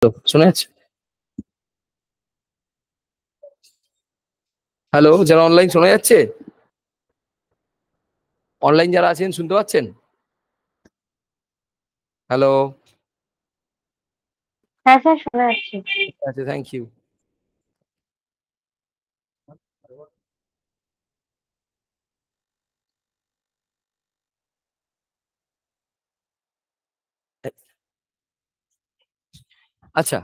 Hello শোনা যাচ্ছে hello যারা অনলাইন শোনা যাচ্ছে অনলাইন যারা আছেন শুনতে পাচ্ছেন হ্যালো হ্যাঁ স্যার শোনা যাচ্ছে আচ্ছা থ্যাংক ইউ আচ্ছা।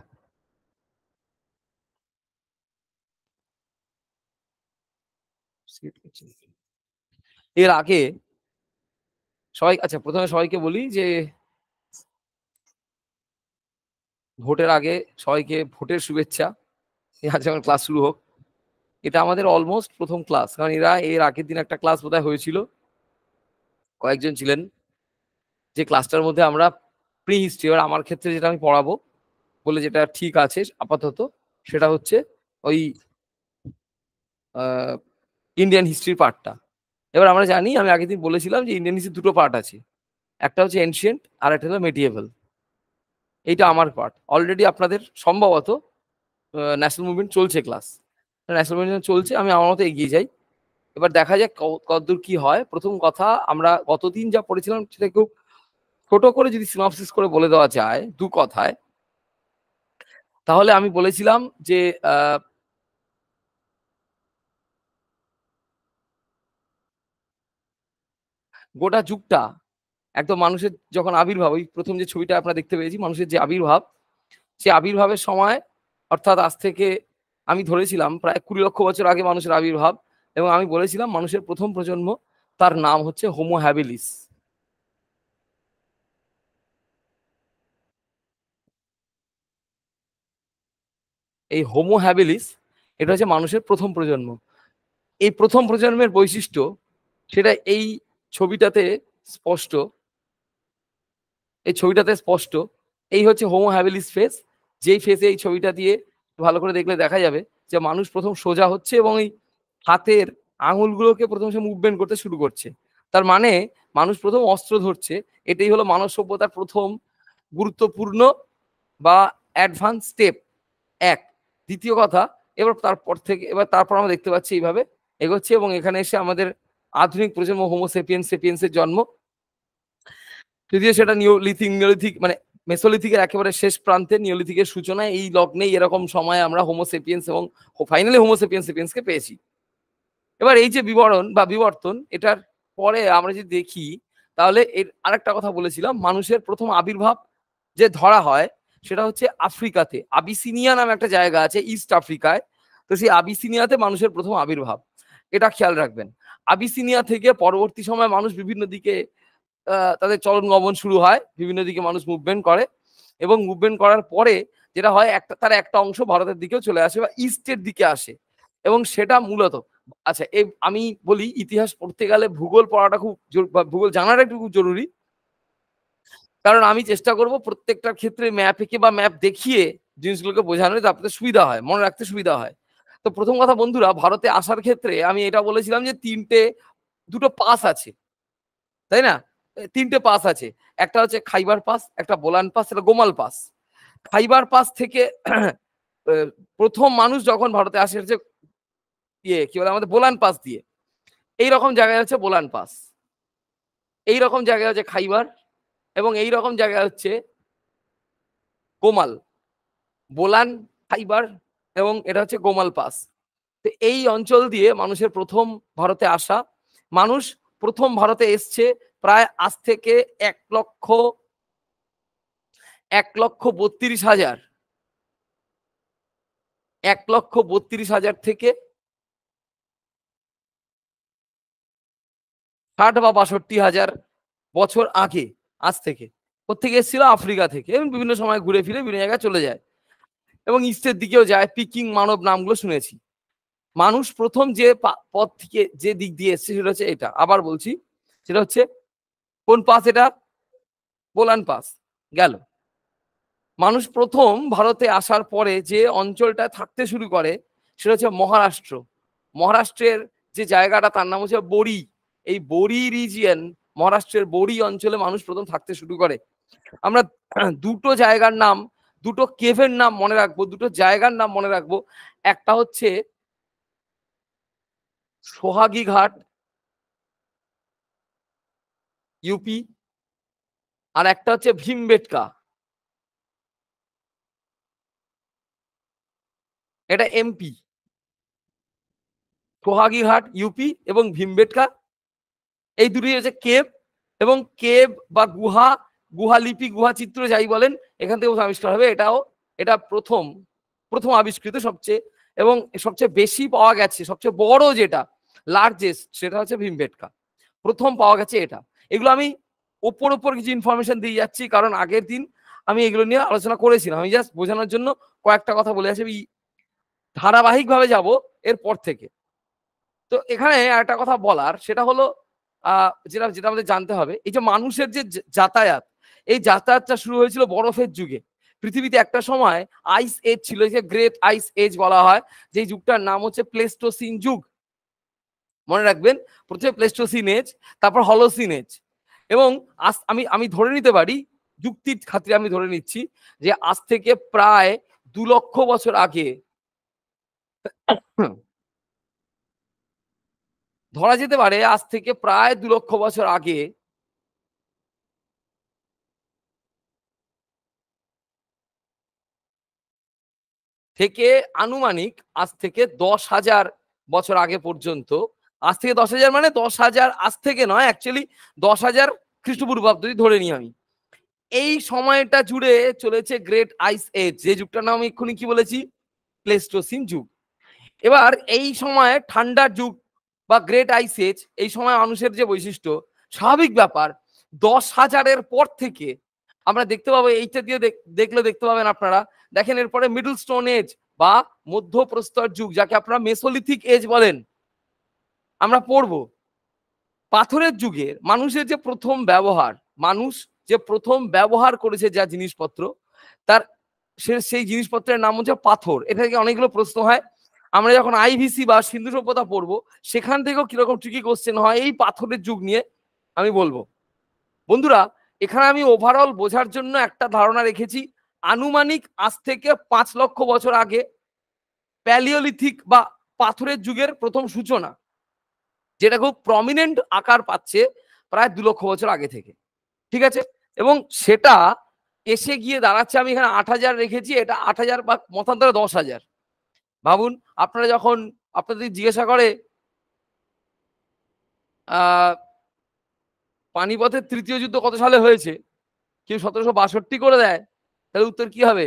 এর আগে সবাই আচ্ছা প্রথমে সবাইকে বলি যে ভোটের আগে সবাইকে ভোটের শুভেচ্ছা আজ যেমন ক্লাস শুরু হোক এটা আমাদের অলমোস্ট প্রথম ক্লাস কারণ এরা এর আগের দিন একটা ক্লাস বোধহয় হয়েছিল কয়েকজন ছিলেন যে ক্লাসটার মধ্যে আমরা প্রি হিস্ট্রি এবার আমার ক্ষেত্রে যেটা আমি পড়াবো বলে যেটা ঠিক আছে আপাতত সেটা হচ্ছে ওই ইন্ডিয়ান হিস্ট্রির পার্টটা এবার আমরা জানি আমি আগের দিন বলেছিলাম যে ইন্ডিয়ান হিস্ট্রি দুটো পার্ট আছে একটা হচ্ছে এনশিয়েন্ট আর একটা হলো মেডিয়েভেল এইটা আমার পার্ট অলরেডি আপনাদের সম্ভবত ন্যাশনাল মুভমেন্ট চলছে ক্লাস ন্যাশনাল মুভমেন্ট চলছে আমি আমার মতো এগিয়ে যাই এবার দেখা যাক কতদূর কি হয় প্রথম কথা আমরা কতদিন যা পড়েছিলাম সেটা খুব ছোট করে যদি সিনাপসিস করে বলে দেওয়া যায় দু কথায় তাহলে আমি বলেছিলাম যে গোটা যুগটা একদম মানুষের যখন আবির্ভাব ওই প্রথম যে ছবিটা আপনারা দেখতে পেয়েছি মানুষের যে আবির্ভাব সে আবির্ভাবের সময় অর্থাৎ আজ থেকে আমি ধরেছিলাম প্রায় কুড়ি লক্ষ বছর আগে মানুষের আবির্ভাব এবং আমি বলেছিলাম মানুষের প্রথম প্রজন্ম তার নাম হচ্ছে হোমো হ্যাবিলিস এই হোমো হ্যাবিলিস এটা হচ্ছে মানুষের প্রথম প্রজন্ম এই প্রথম প্রজন্মের বৈশিষ্ট্য সেটা এই ছবিটাতে স্পষ্ট এই ছবিটাতে স্পষ্ট এই হচ্ছে হোমো হ্যাবিলিস ফেস যেই ফেসে এই ছবিটা দিয়ে ভালো করে দেখলে দেখা যাবে যে মানুষ প্রথম সোজা হচ্ছে এবং এই হাতের আঙুলগুলোকে প্রথম সে মুভমেন্ট করতে শুরু করছে তার মানে মানুষ প্রথম অস্ত্র ধরছে এটাই হলো মানব সভ্যতার প্রথম গুরুত্বপূর্ণ বা অ্যাডভান্স স্টেপ এক দ্বিতীয় কথা এবার তারপর থেকে এবার তারপর আমরা দেখতে পাচ্ছি এইভাবে এগোচ্ছে এবং এখানে এসে আমাদের আধুনিক প্রজন্ম সেপিয়েন্স সেপিয়েন্সের জন্ম যদিও সেটা নিওলিথিক নিওলিথিক মানে মেসোলিথিকের একেবারে শেষ প্রান্তে নিওলিথিকের সূচনা এই লগ্নেই এরকম সময়ে আমরা হোমোসেপিয়েন্স এবং ফাইনালি হোমোসেপিয়েন্স সেপিয়েন্সকে পেয়েছি এবার এই যে বিবরণ বা বিবর্তন এটার পরে আমরা যদি দেখি তাহলে এর আরেকটা কথা বলেছিলাম মানুষের প্রথম আবির্ভাব যে ধরা হয় সেটা হচ্ছে আফ্রিকাতে আবিসিনিয়া নামে একটা জায়গা আছে ইস্ট আফ্রিকায় তো সেই আবিসিনিয়াতে মানুষের প্রথম আবির্ভাব এটা খেয়াল রাখবেন আবিসিনিয়া থেকে পরবর্তী সময় মানুষ বিভিন্ন দিকে তাদের চলন গমন শুরু হয় বিভিন্ন দিকে মানুষ মুভমেন্ট করে এবং মুভমেন্ট করার পরে যেটা হয় একটা তার একটা অংশ ভারতের দিকেও চলে আসে বা ইস্টের দিকে আসে এবং সেটা মূলত আচ্ছা আমি বলি ইতিহাস পড়তে গেলে ভূগোল পড়াটা খুব ভূগোল জানাটা একটু খুব জরুরি কারণ আমি চেষ্টা করব প্রত্যেকটার ক্ষেত্রে ম্যাপ এঁকে বা ম্যাপ দেখিয়ে জিনিসগুলোকে বোঝানো যাতে আপনাদের সুবিধা হয় মনে রাখতে সুবিধা হয় তো প্রথম কথা বন্ধুরা ভারতে আসার ক্ষেত্রে আমি এটা বলেছিলাম যে তিনটে দুটো পাস আছে তাই না তিনটে পাস আছে একটা হচ্ছে খাইবার পাস একটা বোলান পাস একটা গোমাল পাস খাইবার পাস থেকে প্রথম মানুষ যখন ভারতে আসে হচ্ছে ইয়ে কি বলে আমাদের বোলান পাস দিয়ে এইরকম জায়গায় হচ্ছে বোলান পাস এইরকম জায়গায় হচ্ছে খাইবার এবং এই রকম জায়গা হচ্ছে গোমাল বোলান ফাইবার এবং এটা হচ্ছে গোমাল পাস তো এই অঞ্চল দিয়ে মানুষের প্রথম ভারতে আসা মানুষ প্রথম ভারতে এসছে প্রায় আজ থেকে এক লক্ষ এক লক্ষ বত্রিশ হাজার এক লক্ষ বত্রিশ হাজার থেকে ষাট বা বাষট্টি হাজার বছর আগে আজ থেকে থেকে এসেছিল আফ্রিকা থেকে এবং বিভিন্ন সময় ঘুরে ফিরে বিভিন্ন জায়গায় চলে যায় এবং ইস্টের দিকেও যায় পিকিং মানব নামগুলো শুনেছি মানুষ প্রথম যে পথ থেকে যে দিক দিয়ে এসছে সেটা হচ্ছে এটা আবার বলছি সেটা হচ্ছে কোন পাস এটা পোলান পাস গেল মানুষ প্রথম ভারতে আসার পরে যে অঞ্চলটা থাকতে শুরু করে সেটা হচ্ছে মহারাষ্ট্র মহারাষ্ট্রের যে জায়গাটা তার নাম হচ্ছে বড়ি এই বড়ি রিজিয়ন মহারাষ্ট্রের বড়ি অঞ্চলে মানুষ প্রথম থাকতে শুরু করে আমরা দুটো জায়গার নাম দুটো কেভের নাম মনে রাখবো দুটো জায়গার নাম মনে রাখবো একটা হচ্ছে সোহাগী ঘাট ইউপি আর একটা হচ্ছে ভীমবেটকা এটা এমপি সোহাগী ঘাট ইউপি এবং ভীমবেটকা এই দুটি হচ্ছে কেব এবং কেব বা গুহা গুহালিপি গুহা চিত্র যাই বলেন এখান থেকেও আবিষ্কার হবে এটাও এটা প্রথম প্রথম আবিষ্কৃত সবচেয়ে এবং সবচেয়ে বেশি পাওয়া গেছে সবচেয়ে বড় যেটা লার্জেস্ট সেটা হচ্ছে ভীমবেটকা প্রথম পাওয়া গেছে এটা এগুলো আমি ওপর ওপর কিছু ইনফরমেশন দিয়ে যাচ্ছি কারণ আগের দিন আমি এগুলো নিয়ে আলোচনা করেছিলাম আমি জাস্ট বোঝানোর জন্য কয়েকটা কথা বলে আসি ধারাবাহিকভাবে যাব এরপর থেকে তো এখানে একটা কথা বলার সেটা হলো যেটা যেটা আমাদের জানতে হবে এই যে মানুষের যে যাতায়াত এই যাতায়াতটা শুরু হয়েছিল বরফের যুগে পৃথিবীতে একটা সময় আইস এজ ছিল যে গ্রেট আইস এজ বলা হয় যে যুগটার নাম হচ্ছে প্লেস্টোসিন যুগ মনে রাখবেন প্রথমে প্লেস্টোসিন এজ তারপর হলোসিন এজ এবং আজ আমি আমি ধরে নিতে পারি যুক্তির খাতিরে আমি ধরে নিচ্ছি যে আজ থেকে প্রায় দু লক্ষ বছর আগে ধরা যেতে পারে আজ থেকে প্রায় দু লক্ষ বছর আগে থেকে আনুমানিক আজ থেকে দশ হাজার বছর আগে পর্যন্ত আজ থেকে দশ হাজার মানে দশ হাজার আজ থেকে নয় অ্যাকচুয়ালি দশ হাজার খ্রিস্টপূর্বাব্দ যদি ধরে নিই আমি এই সময়টা জুড়ে চলেছে গ্রেট আইস এজ যে যুগটার নাম এক্ষুনি কি বলেছি প্লেস্টোসিন যুগ এবার এই সময় ঠান্ডার যুগ বা গ্রেট আইসেজ এই সময় মানুষের যে বৈশিষ্ট্য স্বাভাবিক ব্যাপার দশ হাজারের পর থেকে আমরা দেখতে পাবো এইটা দিয়ে দেখলে দেখতে পাবেন আপনারা দেখেন এরপরে মিডল স্টোন এজ বা মধ্য প্রস্তর যুগ যাকে আপনারা মেসোলিথিক এজ বলেন আমরা পড়ব পাথরের যুগের মানুষের যে প্রথম ব্যবহার মানুষ যে প্রথম ব্যবহার করেছে যা জিনিসপত্র তার সে সেই জিনিসপত্রের নাম হচ্ছে পাথর এটা থেকে অনেকগুলো প্রশ্ন হয় আমরা যখন আইভিসি বা সিন্ধু সভ্যতা পড়বো সেখান থেকেও কিরকম ট্রিকি কোশ্চেন হয় এই পাথরের যুগ নিয়ে আমি বলবো বন্ধুরা এখানে আমি ওভারঅল বোঝার জন্য একটা ধারণা রেখেছি আনুমানিক আজ থেকে পাঁচ লক্ষ বছর আগে প্যালিওলিথিক বা পাথরের যুগের প্রথম সূচনা যেটা খুব প্রমিনেন্ট আকার পাচ্ছে প্রায় দু লক্ষ বছর আগে থেকে ঠিক আছে এবং সেটা এসে গিয়ে দাঁড়াচ্ছে আমি এখানে আট হাজার রেখেছি এটা আট হাজার বা মতান্তরে দশ হাজার ভাবুন আপনারা যখন আপনাদের জিজ্ঞাসা করে পানিপথের তৃতীয় যুদ্ধ কত সালে হয়েছে কেউ সতেরোশো বাষট্টি করে দেয় তাহলে উত্তর কি হবে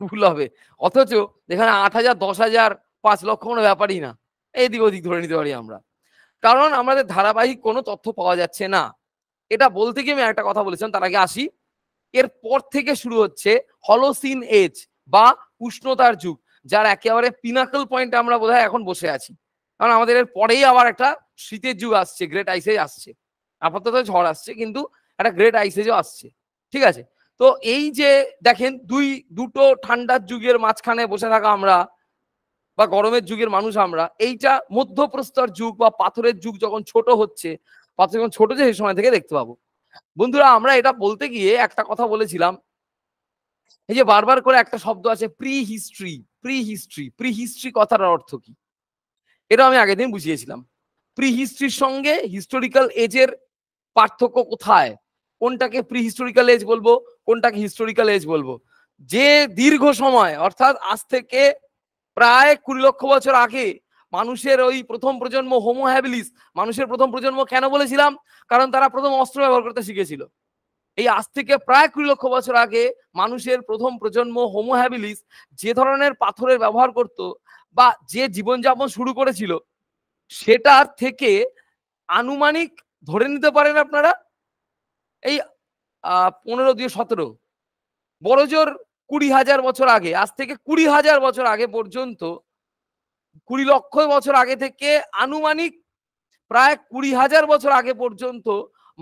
ভুল হবে অথচ এখানে আট হাজার দশ হাজার পাঁচ লক্ষ কোনো ব্যাপারই না এদিক ওদিক ধরে নিতে পারি আমরা কারণ আমাদের ধারাবাহিক কোনো তথ্য পাওয়া যাচ্ছে না এটা বলতে গিয়ে আমি একটা কথা বলেছিলাম তার আগে আসি এরপর থেকে শুরু হচ্ছে হলোসিন এজ বা উষ্ণতার যুগ যার একেবারে পিনাকল পয়েন্টে আমরা বোধহয় এখন বসে আছি কারণ আমাদের এর পরেই আবার একটা শীতের যুগ আসছে গ্রেট আইসেজ আসছে আপাতত ঝড় আসছে কিন্তু একটা গ্রেট আইসেজও আসছে ঠিক আছে তো এই যে দেখেন দুই দুটো ঠান্ডার যুগের মাঝখানে বসে থাকা আমরা বা গরমের যুগের মানুষ আমরা এইটা মধ্যপ্রস্তর যুগ বা পাথরের যুগ যখন ছোট হচ্ছে পাথর যখন ছোট যে সেই সময় থেকে দেখতে পাবো বন্ধুরা আমরা এটা বলতে গিয়ে একটা কথা বলেছিলাম এই যে বারবার করে একটা শব্দ আছে pre history pre history pre history কথার অর্থ কি এটা আমি আগের দিন বুঝিয়েছিলাম প্রি হিস্ট্রির সঙ্গে হিস্টোরিক্যাল এজের পার্থক্য কোথায় কোনটাকে প্রি হিস্টোরিক্যাল এজ বলবো কোনটাকে হিস্টোরিক্যাল এজ বলবো যে দীর্ঘ সময় অর্থাৎ আজ থেকে প্রায় কুড়ি লক্ষ বছর আগে মানুষের ওই প্রথম প্রজন্ম হোমো হ্যাবিলিস মানুষের প্রথম প্রজন্ম কেন বলেছিলাম কারণ তারা প্রথম অস্ত্র ব্যবহার করতে শিখেছিল এই আজ থেকে প্রায় কুড়ি লক্ষ বছর আগে মানুষের প্রথম প্রজন্ম হোমোহ্যাবিলিস যে ধরনের পাথরের ব্যবহার করত বা যে জীবনযাপন শুরু করেছিল সেটার থেকে আনুমানিক ধরে নিতে পারেন আপনারা এই পনেরো দিয়ে সতেরো বড় জোর কুড়ি হাজার বছর আগে আজ থেকে কুড়ি হাজার বছর আগে পর্যন্ত কুড়ি লক্ষ বছর আগে থেকে আনুমানিক প্রায় কুড়ি হাজার বছর আগে পর্যন্ত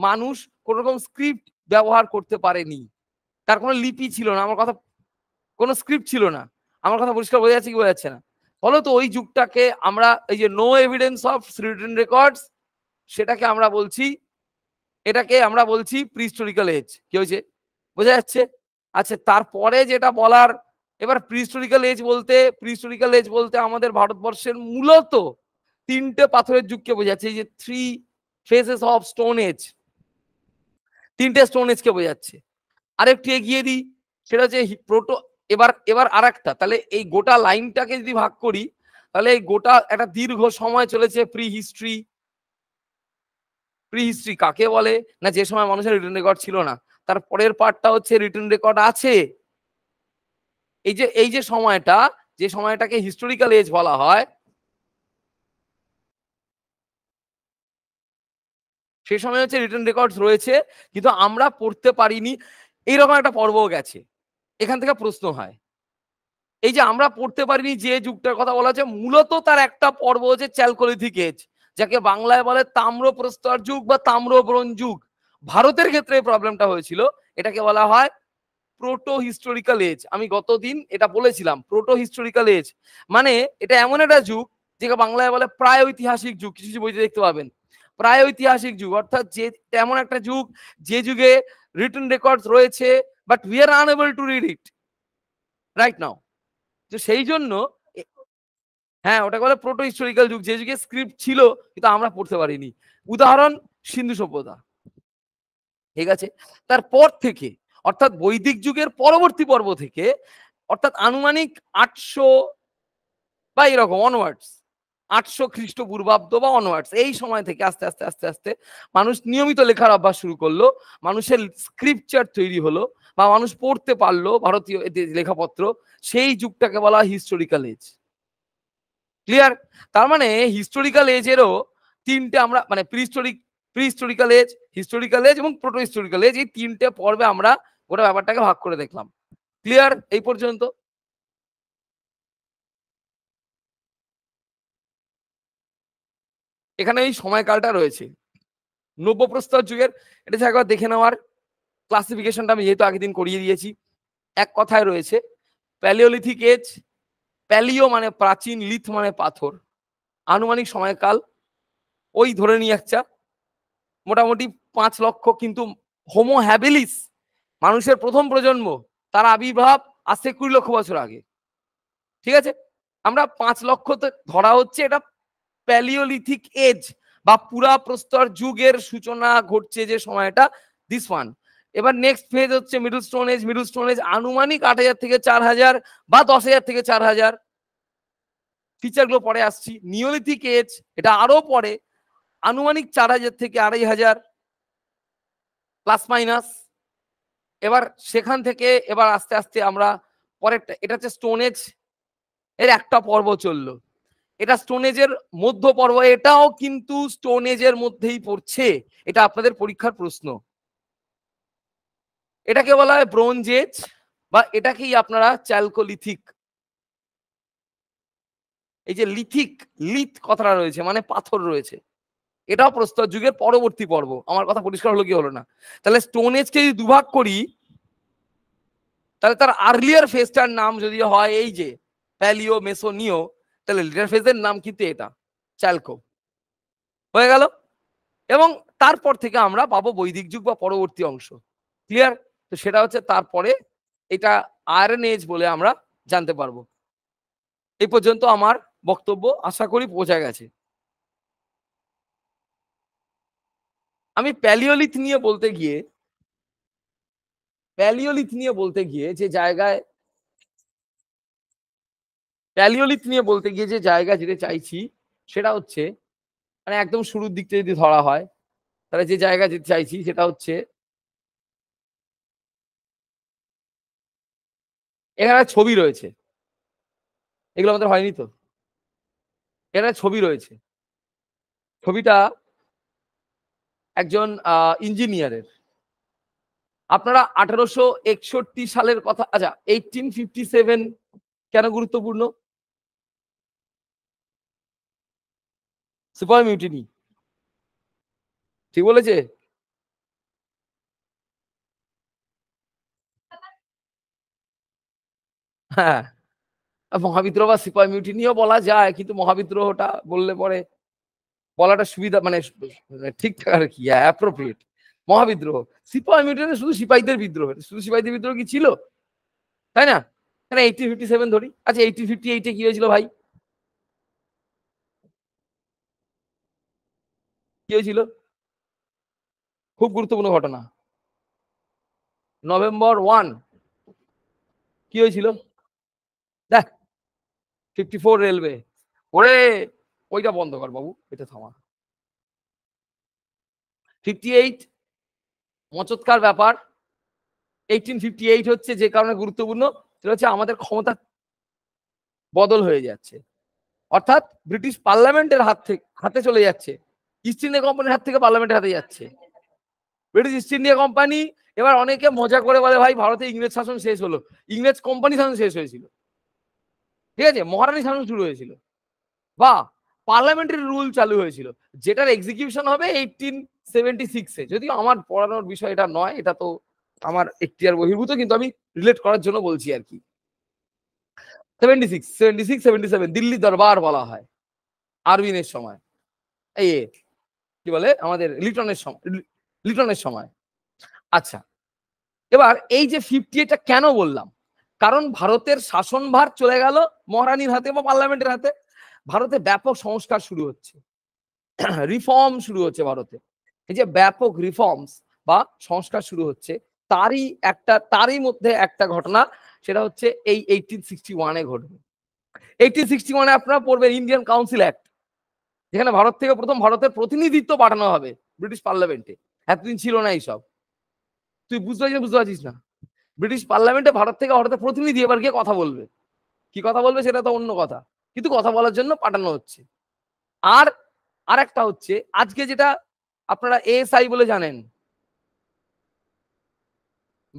মানুষ কোনোরকম স্ক্রিপ্ট ব্যবহার করতে পারেনি তার কোনো লিপি ছিল না আমার কথা কোনো স্ক্রিপ্ট ছিল না আমার কথা পরিষ্কার বোঝা যাচ্ছে কি বোঝা যাচ্ছে না ফলত ওই যুগটাকে আমরা এই যে no evidence of written records সেটাকে আমরা বলছি এটাকে আমরা বলছি প্রিস্টোরিক্যাল এজ কি হয়েছে বোঝা যাচ্ছে আচ্ছা তারপরে যেটা বলার এবার প্রিস্টোরিক্যাল এজ বলতে প্রিস্টোরিক্যাল এজ বলতে আমাদের ভারতবর্ষের মূলত তিনটে পাথরের যুগকে বোঝাচ্ছে এই যে three phases of stone age তিনটে স্টোন এজকে বোঝাচ্ছে আরেকটু এগিয়ে দিই সেটা হচ্ছে প্রোটো এবার এবার আর একটা তাহলে এই গোটা লাইনটাকে যদি ভাগ করি তাহলে এই গোটা একটা দীর্ঘ সময় চলেছে প্রি হিস্ট্রি প্রি হিস্ট্রি কাকে বলে না যে সময় মানুষের রিটার্ন রেকর্ড ছিল না তার পরের পার্টটা হচ্ছে রিটার্ন রেকর্ড আছে এই যে এই যে সময়টা যে সময়টাকে হিস্টোরিক্যাল এজ বলা হয় সে সময় হচ্ছে রিটার্ন রেকর্ডস রয়েছে কিন্তু আমরা পড়তে পারিনি এইরকম একটা পর্বও গেছে এখান থেকে প্রশ্ন হয় এই যে আমরা পড়তে পারিনি যে যুগটার কথা বলা হচ্ছে মূলত তার একটা পর্ব হচ্ছে চ্যালকোলিথিক এজ যাকে বাংলায় বলে তাম্র প্রস্তর যুগ বা তাম্র ব্রোঞ্জ যুগ ভারতের ক্ষেত্রে এই প্রবলেমটা হয়েছিল এটাকে বলা হয় প্রোটো হিস্টোরিক্যাল এজ আমি গতদিন এটা বলেছিলাম প্রোটো হিস্টোরিক্যাল এজ মানে এটা এমন একটা যুগ যেটা বাংলায় বলে প্রায় ঐতিহাসিক যুগ কিছু কিছু বইতে দেখতে পাবেন প্রায় ঐতিহাসিক যুগ অর্থাৎ যে তেমন একটা যুগ যে যুগে রিটার্ন রেকর্ডস রয়েছে but we are unable to read it right now তো সেই জন্য হ্যাঁ ওটাকে বলে প্রোটো হিস্টোরিক্যাল যুগ যে যুগে স্ক্রিপ্ট ছিল কিন্তু আমরা পড়তে পারিনি উদাহরণ সিন্ধু সভ্যতা ঠিক আছে তারপর থেকে অর্থাৎ বৈদিক যুগের পরবর্তী পর্ব থেকে অর্থাৎ আনুমানিক আটশো বা এরকম অনওয়ার্ডস আটশো খ্রিস্টপূর্বাব্দ বা অনওয়ার্ডস এই সময় থেকে আস্তে আস্তে আস্তে আস্তে মানুষ নিয়মিত লেখার অভ্যাস শুরু করলো মানুষের স্ক্রিপচার তৈরি হলো বা মানুষ পড়তে পারলো ভারতীয় লেখাপত্র সেই যুগটাকে বলা হিস্টোরিক্যাল এজ ক্লিয়ার তার মানে হিস্টোরিক্যাল এজেরও তিনটে আমরা মানে prehistoric prehistorical age historical age এবং প্রোটো হিস্টোরিক্যাল এজ এই তিনটে পর্বে আমরা গোটা ব্যাপারটাকে ভাগ করে দেখলাম ক্লিয়ার এই পর্যন্ত এখানে এই সময়কালটা রয়েছে নব্যপ্রস্তর যুগের এটা একবার দেখে নেওয়ার ক্লাসিফিকেশনটা আমি যেহেতু আগের দিন করিয়ে দিয়েছি এক কথায় রয়েছে প্যালিওলিথিক এজ প্যালিও মানে প্রাচীন লিথ মানে পাথর আনুমানিক সময়কাল ওই ধরে নিয়ে একটা মোটামুটি পাঁচ লক্ষ কিন্তু হোমো হ্যাবিলিস মানুষের প্রথম প্রজন্ম তার আবির্ভাব আসছে কুড়ি লক্ষ বছর আগে ঠিক আছে আমরা পাঁচ লক্ষ ধরা হচ্ছে এটা প্যালিওলিথিক এজ বা পুরাপ্রস্তর যুগের সূচনা ঘটছে যে সময়টা দিস ওয়ান এবার নেক্সট ফেজ হচ্ছে middle stone age middle stone age আনুমানিক আট হাজার থেকে চার হাজার বা দশ হাজার থেকে চার হাজার ফিচারগুলো পরে আসছি নিওলিথিক এজ এটা আরো পরে আনুমানিক চার হাজার থেকে আড়াই হাজার প্লাস মাইনাস এবার সেখান থেকে এবার আস্তে আস্তে আমরা পরে এটা হচ্ছে স্টোন এজ এর একটা পর্ব চললো এটা স্টোনেজের মধ্য পর্ব এটাও কিন্তু স্টোনেজের মধ্যেই পড়ছে এটা আপনাদের পরীক্ষার প্রশ্ন এটাকে বলা হয় ব্রোঞ্জ এজ বা এটাকেই আপনারা চ্যালকোলিথিক এই যে লিথিক লিথ কথাটা রয়েছে মানে পাথর রয়েছে এটাও প্রস্তর যুগের পরবর্তী পর্ব আমার কথা পরিষ্কার হলো কি হলো না তাহলে স্টোনেজকে যদি দুভাগ করি তাহলে তার আর্লিয়ার ফেজটার নাম যদি হয় এই যে প্যালিও মেসোনিও তাহলে লিটার ফেজের নাম কিন্তু এটা চ্যালকো হয়ে গেল এবং তারপর থেকে আমরা পাবো বৈদিক যুগ বা পরবর্তী অংশ ক্লিয়ার তো সেটা হচ্ছে তারপরে এটা আয়রন এজ বলে আমরা জানতে পারবো এই পর্যন্ত আমার বক্তব্য আশা করি পৌঁছা গেছে আমি প্যালিওলিথ নিয়ে বলতে গিয়ে প্যালিওলিথ নিয়ে বলতে গিয়ে যে জায়গায় প্যালিওলিথ নিয়ে বলতে গিয়ে যে জায়গা যেটা চাইছি সেটা হচ্ছে মানে একদম শুরুর দিকটা যদি ধরা হয় তাহলে যে জায়গা যেতে চাইছি সেটা হচ্ছে এখানে ছবি রয়েছে এগুলো আমাদের হয়নি তো এখানে ছবি রয়েছে ছবিটা একজন ইঞ্জিনিয়ারের আপনারা আঠারোশো একষট্টি সালের কথা আচ্ছা এইটিন ফিফটি সেভেন কেন গুরুত্বপূর্ণ সুপার মিউটিনি ঠিক বলেছে হ্যাঁ মহাবিদ্রোহ বা সিপাই মিউটিনিও বলা যায় কিন্তু মহাবিদ্রোহটা বললে পরে বলাটা সুবিধা মানে, মানে ঠিকঠাক আর কি অ্যাপ্রোপ্রিয়েট মহাবিদ্রোহ সিপাই মিউটিনি শুধু সিপাহীদের বিদ্রোহ শুধু সিপাহীদের বিদ্রোহ কি ছিল তাই না এইটিন ফিফটি সেভেন ধরি আচ্ছা এইটিন ফিফটি এইটে কি হয়েছিল ভাই কি হয়েছিল খুব গুরুত্বপূর্ণ ঘটনা নভেম্বর ওয়ান কি হয়েছিল দেখ ফিফটি ফোর রেলওয়ে ওরে ওইটা বন্ধ কর বাবু এটা থামা ফিফটি এইট মচৎকার ব্যাপার এইটিন ফিফটি এইট হচ্ছে যে কারণে গুরুত্বপূর্ণ সেটা হচ্ছে আমাদের ক্ষমতা বদল হয়ে যাচ্ছে অর্থাৎ ব্রিটিশ পার্লামেন্টের হাত থেকে হাতে চলে যাচ্ছে ইস্ট ইন্ডিয়া কোম্পানির হাত থেকে পার্লামেন্টের হাতে যাচ্ছে ব্রিটিশ ইস্ট ইন্ডিয়া কোম্পানি এবার অনেকে মজা করে বলে ভাই ভারতে ইংরেজ শাসন শেষ হলো ইংরেজ কোম্পানি শাসন শেষ হয়েছিল ঠিক আছে মহারানী শাসন শুরু হয়েছিল বা পার্লামেন্টের রুল চালু হয়েছিল যেটার এক্সিকিউশন হবে এইটিন সেভেন্টি সিক্সে যদিও আমার পড়ানোর বিষয় এটা নয় এটা তো আমার এক্টিয়ার বহির্ভূত কিন্তু আমি রিলেট করার জন্য বলছি আর কি seventy six seventy six seventy seven Delhi Durbar বলা হয় আরবিনের সময় এই কি বলে আমাদের লিটনের সময় লিটনের সময় আচ্ছা এবার এই যে ফিফটি এটা কেন বললাম কারণ ভারতের শাসনভার চলে গেল মহারানীর হাতে বা পার্লামেন্টের হাতে ভারতে ব্যাপক সংস্কার শুরু হচ্ছে রিফর্ম শুরু হচ্ছে ভারতে এই যে ব্যাপক রিফর্মস বা সংস্কার শুরু হচ্ছে তারই একটা তারই মধ্যে একটা ঘটনা সেটা হচ্ছে এই এইটিন সিক্সটি ওয়ানে ঘটবে এইটিন সিক্সটি ওয়ানে আপনারা পড়বেন ইন্ডিয়ান কাউন্সিল অ্যাক্ট যেখানে ভারত থেকে প্রথম ভারতের প্রতিনিধিত্ব পাঠানো হবে ব্রিটিশ পার্লামেন্টে এতদিন ছিল না এইসব তুই বুঝতে পারছিস বুঝতে পারছিস না ব্রিটিশ পার্লামেন্টে ভারত থেকে ভারতের প্রতিনিধি এবার গিয়ে কথা বলবে কি কথা বলবে সেটা তো অন্য কথা কিন্তু কথা বলার জন্য পাঠানো হচ্ছে আর আর একটা হচ্ছে আজকে যেটা আপনারা এএসআই বলে জানেন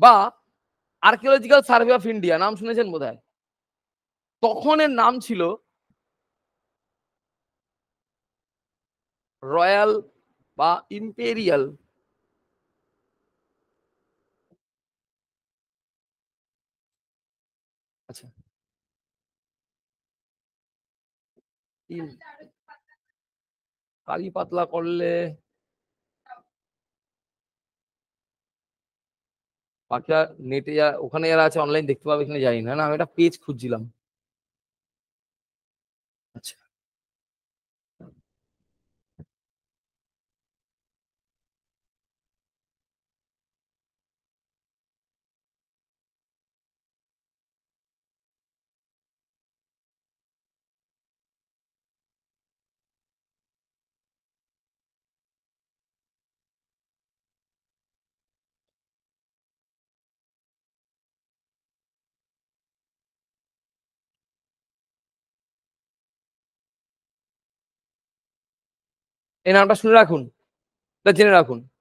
বা আর্কিওলজিক্যাল সার্ভে অফ ইন্ডিয়া নাম শুনেছেন বোধ তখনের নাম ছিল রয়্যাল বা ইম্পেরিয়াল আচ্ছা কারি পাতলা করলে বাকিরা নেটে যা ওখানে যারা আছে অনলাইন দেখতে পাবে এখানে জানি না না আমি একটা পেজ খুঁজছিলাম আচ্ছা এই নামটা শুনে রাখুন বা জেনে রাখুন